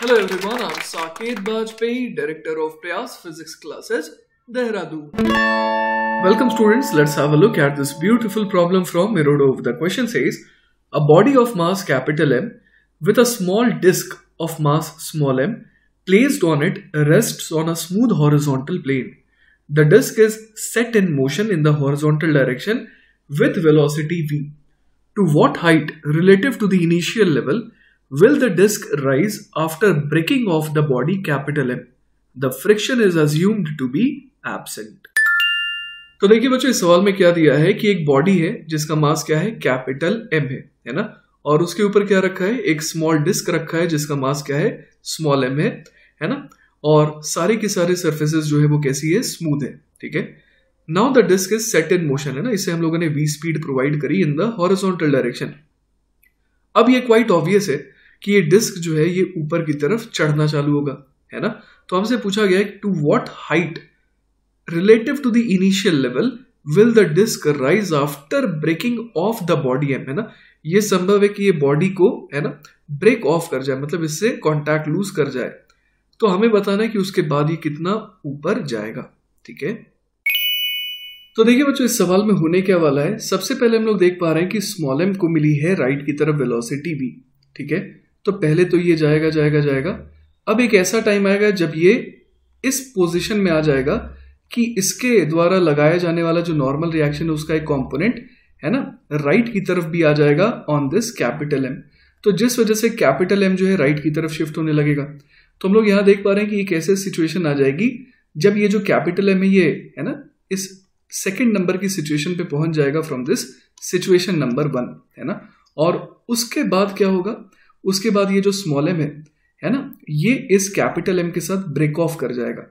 Hello everyone, I'm Saket Bajpayee, Director of Prayas Physics Classes, Dehradun. Welcome students, let's have a look at this beautiful problem from Mirodov. The question says, a body of mass capital M with a small disk of mass small m placed on it rests on a smooth horizontal plane. The disk is set in motion in the horizontal direction with velocity v. To what height relative to the initial level Will the disc rise after breaking off the body capital M? The friction is assumed to be absent. तो देखिए बच्चों इस सवाल में क्या दिया है कि एक बॉडी है जिसका मास क्या है कैपिटल एम है है ना और उसके ऊपर क्या रखा है एक स्मॉल डिस्क रखा है जिसका मास क्या है स्मॉल एम है है ना और सारे के सारे सर्फेसेस जो है वो कैसी है स्मूथ है ठीक है now the disc is set in motion है ना इससे हम लोगों ने वी स्पीड प्रोवाइड करी इन द हॉरिजोंटल डायरेक्शन अब ये क्वाइट ऑब्वियस है कि ये डिस्क जो है ये ऊपर की तरफ चढ़ना चालू होगा है ना तो हमसे पूछा गया है to what height relative to the initial level will the disc rise after breaking off the body M है ना ये संभव है कि ये बॉडी को है ना ब्रेक ऑफ कर जाए मतलब इससे कॉन्टैक्ट लूज कर जाए तो हमें बताना है कि उसके बाद ये कितना ऊपर जाएगा ठीक है तो देखिए बच्चों इस सवाल में होने क्या वाला है सबसे पहले हम लोग देख पा रहे हैं कि स्मॉल एम को मिली है राइट की तरफ वेलोसिटी भी ठीक है तो पहले तो ये जाएगा जाएगा जाएगा अब एक ऐसा टाइम आएगा जब ये इस पोजिशन में आ जाएगा कि इसके द्वारा लगाया जाने वाला जो नॉर्मल रिएक्शन है उसका एक कॉम्पोनेंट है ना राइट की तरफ भी आ जाएगा ऑन दिस कैपिटल एम तो जिस वजह से कैपिटल एम जो है राइट की तरफ शिफ्ट होने लगेगा तो हम लोग यहां देख पा रहे हैं कि एक ऐसे सिचुएशन आ जाएगी जब ये जो कैपिटल एम है ये है ना इस सेकेंड नंबर की सिचुएशन पे पहुंच जाएगा from this situation number one है ना और उसके बाद क्या होगा उसके बाद ये जो स्मॉल एम है है ना ये इस कैपिटल एम के साथ ब्रेक ऑफ कर जाएगा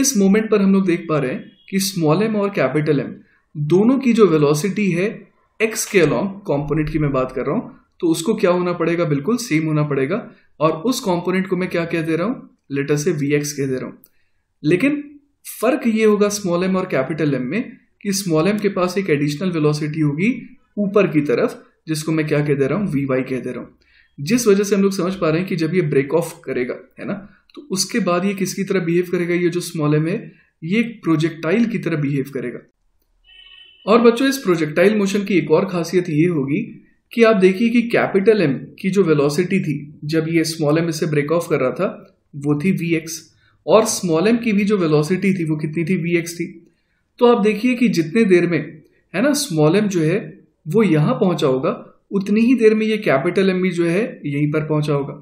इस मोमेंट पर हम लोग देख पा रहे हैं कि स्मॉल एम और कैपिटल एम दोनों की जो वेलोसिटी है एक्स के अलॉन्ग कॉम्पोनेंट की मैं बात कर रहा हूं तो उसको क्या होना पड़ेगा बिल्कुल सेम होना पड़ेगा और उस कॉम्पोनेंट को मैं क्या कह दे रहा हूँ लेटर से वी एक्स कह दे रहा हूँ लेकिन फर्क ये होगा स्मॉल एम और कैपिटल एम में कि स्मॉल एम के पास एक एडिशनल वेलोसिटी होगी ऊपर की तरफ जिसको मैं क्या कह दे रहा हूँ वी वाई कह दे रहा हूं जिस वजह से हम लोग समझ पा रहे हैं कि जब ये ब्रेक ऑफ करेगा है ना तो उसके बाद ये किसकी तरह बिहेव करेगा ये जो स्मॉल एम है ये एक प्रोजेक्टाइल की तरह बिहेव करेगा और बच्चों इस प्रोजेक्टाइल मोशन की एक और खासियत ये होगी कि आप देखिए कि कैपिटल एम की जो वेलोसिटी थी जब ये स्मॉल एम इसे ब्रेक ऑफ कर रहा था वो थी वी एक्स और स्मॉल एम की भी जो वेलोसिटी थी वो कितनी थी वी एक्स थी तो आप देखिए कि जितने देर में है ना स्मॉल एम जो है वो यहाँ पहुंचा होगा उतनी ही देर में ये कैपिटल एम e जो है यहीं पर पहुंचा होगा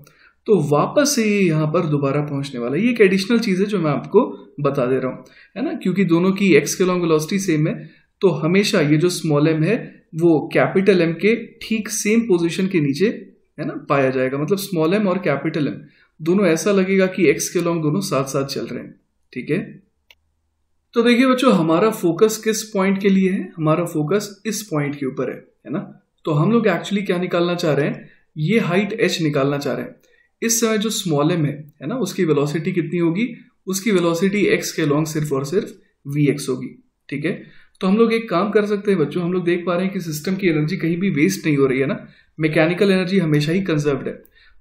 तो वापस से ये यहाँ पर दोबारा पहुंचने वाला है ये एक एडिशनल चीज़ है जो मैं आपको बता दे रहा हूँ है ना क्योंकि दोनों की एक्स के लॉन्ग वेलोसिटी सेम है तो हमेशा ये जो स्मॉल एम है वो कैपिटल एम के ठीक सेम पोजिशन के नीचे है ना पाया जाएगा मतलब स्मॉल एम और कैपिटल एम दोनों ऐसा लगेगा कि एक्स के लॉन्ग दोनों साथ साथ चल रहे हैं ठीक है तो देखिए बच्चों हमारा फोकस किस पॉइंट के लिए है हमारा फोकस इस पॉइंट के ऊपर है है ना तो हम लोग एक्चुअली क्या निकालना चाह रहे हैं ये हाइट एच निकालना चाह रहे हैं इस समय जो स्मॉल एम है है ना उसकी वेलोसिटी कितनी होगी उसकी वेलोसिटी एक्स के लॉन्ग सिर्फ और सिर्फ वी एक्स होगी ठीक है तो हम लोग एक काम कर सकते हैं बच्चों हम लोग देख पा रहे हैं कि सिस्टम की एनर्जी कहीं भी वेस्ट नहीं हो रही है ना मैकेनिकल एनर्जी हमेशा ही कंजर्व्ड है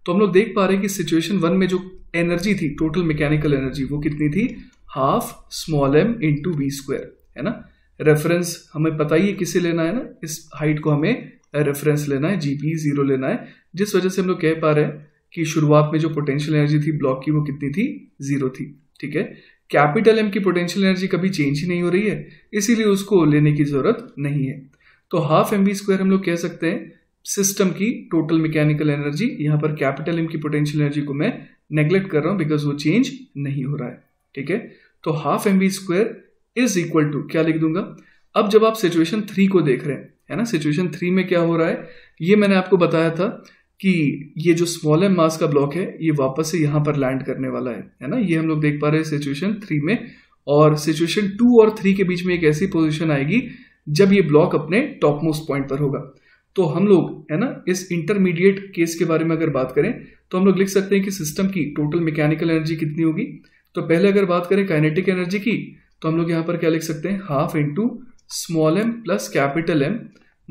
तो हम लोग देख पा रहे हैं कि सिचुएशन वन में जो एनर्जी थी टोटल मैकेनिकल एनर्जी वो कितनी थी half small M into V square है ना रेफरेंस हमें पता ही है किसे लेना है ना इस हाइट को हमें रेफरेंस लेना है जीपी जीरो e लेना है जिस वजह से हम लोग कह पा रहे हैं कि शुरुआत में जो पोटेंशियल एनर्जी थी ब्लॉक की वो कितनी थी जीरो थी ठीक है कैपिटल एम की पोटेंशियल एनर्जी कभी चेंज ही नहीं हो रही है इसीलिए उसको लेने की जरूरत नहीं है तो हाफ एम बी स्क्वायर हम लोग कह सकते हैं सिस्टम की टोटल मैकेनिकल एनर्जी यहां पर कैपिटल एम की पोटेंशियल एनर्जी को मैं नेग्लेक्ट कर रहा हूं बिकॉज वो चेंज नहीं हो रहा है ठीक है तो half M B square is equal to क्या लिख दूंगा अब जब आप सिचुएशन थ्री को देख रहे हैं है ना सिचुएशन थ्री में क्या हो रहा है ये मैंने आपको बताया था कि ये जो स्मॉल एम मास का ब्लॉक है ये वापस से यहां पर लैंड करने वाला है है ना ये हम लोग देख पा रहे हैं सिचुएशन थ्री में और सिचुएशन टू और थ्री के बीच में एक ऐसी पोजिशन आएगी जब ये ब्लॉक अपने टॉप मोस्ट पॉइंट पर होगा तो हम लोग है ना इस इंटरमीडिएट केस के बारे में अगर बात करें तो हम लोग लिख सकते हैं कि सिस्टम की टोटल मैकेनिकल एनर्जी कितनी होगी तो पहले अगर बात करें काइनेटिक एनर्जी की तो हम लोग यहाँ पर क्या लिख सकते हैं half into small M plus capital M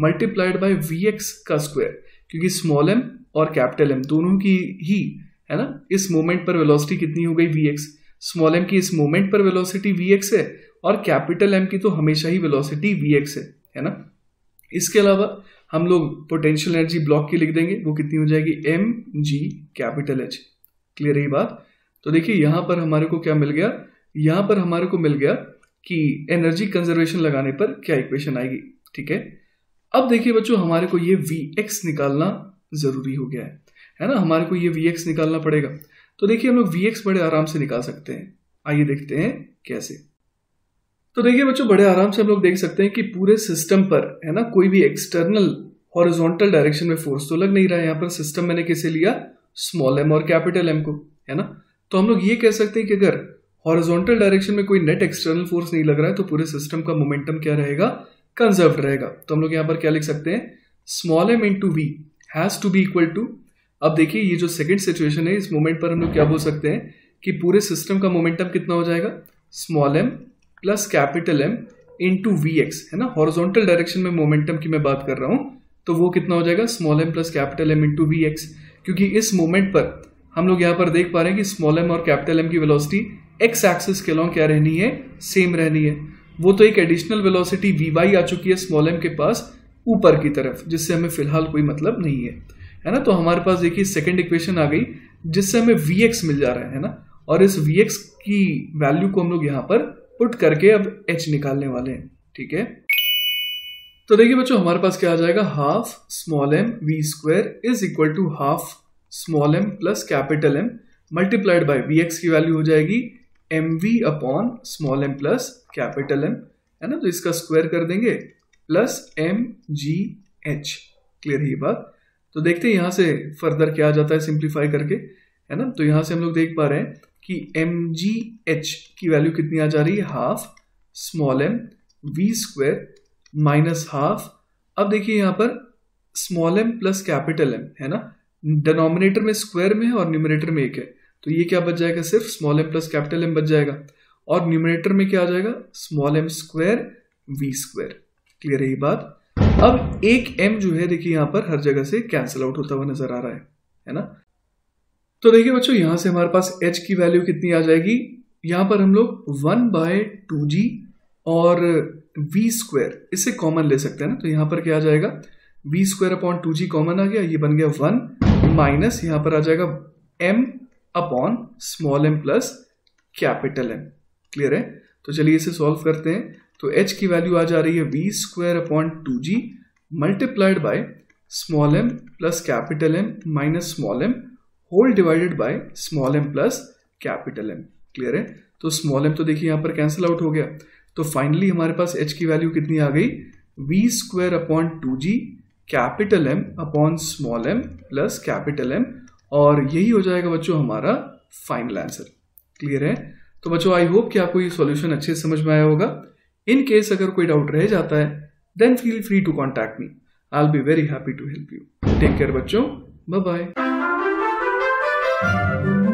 multiplied by V X का स्क्वायर क्योंकि स्मॉल एम और कैपिटल एम दोनों की ही है ना इस मोमेंट पर वेलोसिटी कितनी हो गई वी एक्स स्मॉल एम की इस मोमेंट पर वेलोसिटी वी एक्स है और कैपिटल एम की तो हमेशा ही वेलोसिटी वी एक्स है है ना इसके अलावा हम लोग पोटेंशियल एनर्जी ब्लॉक की लिख देंगे वो कितनी हो जाएगी M G capital H clear ही बात तो देखिए यहाँ पर हमारे को क्या मिल गया यहाँ पर हमारे को मिल गया कि एनर्जी कंजर्वेशन लगाने पर क्या इक्वेशन आएगी ठीक है अब देखिए बच्चों हमारे को ये वी एक्स निकालना ज़रूरी हो गया है है ना हमारे को ये वी एक्स निकालना पड़ेगा तो देखिए हम लोग वी एक्स बड़े आराम से निकाल सकते हैं आइए देखते हैं कैसे तो देखिए बच्चों बड़े आराम से हम लोग देख सकते हैं कि पूरे सिस्टम पर है ना कोई भी एक्सटर्नल हॉरिजॉन्टल डायरेक्शन में फोर्स तो लग नहीं रहा है यहाँ पर सिस्टम मैंने कैसे लिया स्मॉल एम और कैपिटल एम को है ना तो हम लोग ये कह सकते हैं कि अगर हॉरिजॉन्टल डायरेक्शन में कोई नेट एक्सटर्नल फोर्स नहीं लग रहा है तो पूरे सिस्टम का मोमेंटम क्या रहेगा कंजर्व रहेगा तो हम लोग यहाँ पर क्या लिख सकते हैं small M into V has to be equal to अब देखिए ये जो सेकेंड सिचुएशन है इस मोमेंट पर हम लोग क्या बोल सकते हैं कि पूरे सिस्टम का मोमेंटम कितना हो जाएगा small M plus capital M into V X है ना हॉरिजॉन्टल डायरेक्शन में मोमेंटम की मैं बात कर रहा हूँ तो वो कितना हो जाएगा small M plus capital M into V X क्योंकि इस मोमेंट पर हम लोग यहाँ पर देख पा रहे हैं कि स्मॉल एम और कैपिटल एम की वेलोसिटी एक्स एक्सिस के लॉन्ग क्या रहनी है सेम रहनी है वो तो एक एडिशनल वेलोसिटी वी वाई आ चुकी है स्मॉल एम के पास ऊपर की तरफ जिससे हमें फिलहाल कोई मतलब नहीं है है ना तो हमारे पास देखिए सेकेंड इक्वेशन आ गई जिससे हमें वी एक्स मिल जा रहा है ना और इस वी एक्स की वैल्यू को हम लोग यहाँ पर पुट करके अब एच निकालने वाले हैं ठीक है तो देखिए बच्चों हमारे पास क्या आ जाएगा half small M V square is equal to half small M plus capital M multiplied by V X की वैल्यू हो जाएगी M V upon small M plus capital M है ना तो इसका स्क्वायर कर देंगे plus M G H clear है ये बात तो देखते हैं यहां से फर्दर क्या आ जाता है सिंप्लीफाई करके है ना तो यहां से हम लोग देख पा रहे हैं कि एम जी एच की वैल्यू कितनी आ जा रही है half small M V square minus half अब देखिए यहां पर small M plus capital M है ना डिनोमिनेटर में स्क्वायर में है और न्यूमिनेटर में एक है तो ये क्या बच जाएगा सिर्फ small M plus capital M बच जाएगा और न्यूमिनेटर में क्या आ जाएगा small M square V square clear है ये बात अब एक एम जो है देखिए यहां पर हर जगह से कैंसिल आउट होता हुआ नजर आ रहा है है ना तो देखिए बच्चों यहां से हमारे पास एच की वैल्यू कितनी आ जाएगी यहां पर हम लोग वन बाय टू जी और वी स्क्वायर इसे कॉमन ले सकते हैं ना तो यहां पर क्या आ जाएगा V square upon two G common आ गया ये बन गया वन माइनस यहां पर आ जाएगा M upon small M plus capital M clear है तो चलिए इसे सॉल्व करते हैं तो एच की वैल्यू आ जा रही है V square upon two G multiplied by small M plus capital M minus small M whole divided by small M plus capital M clear है तो स्मॉल एम तो देखिए यहां पर कैंसिल आउट हो गया तो फाइनली हमारे पास एच की वैल्यू कितनी आ गई V square upon two G capital M upon small M plus capital M और यही हो जाएगा बच्चों हमारा फाइनल आंसर क्लियर है तो बच्चों आई होप कि आपको ये सॉल्यूशन अच्छे से समझ में आया होगा इन केस अगर कोई डाउट रह जाता है then feel free to contact me I be very happy to help you take care बच्चों बाय बाय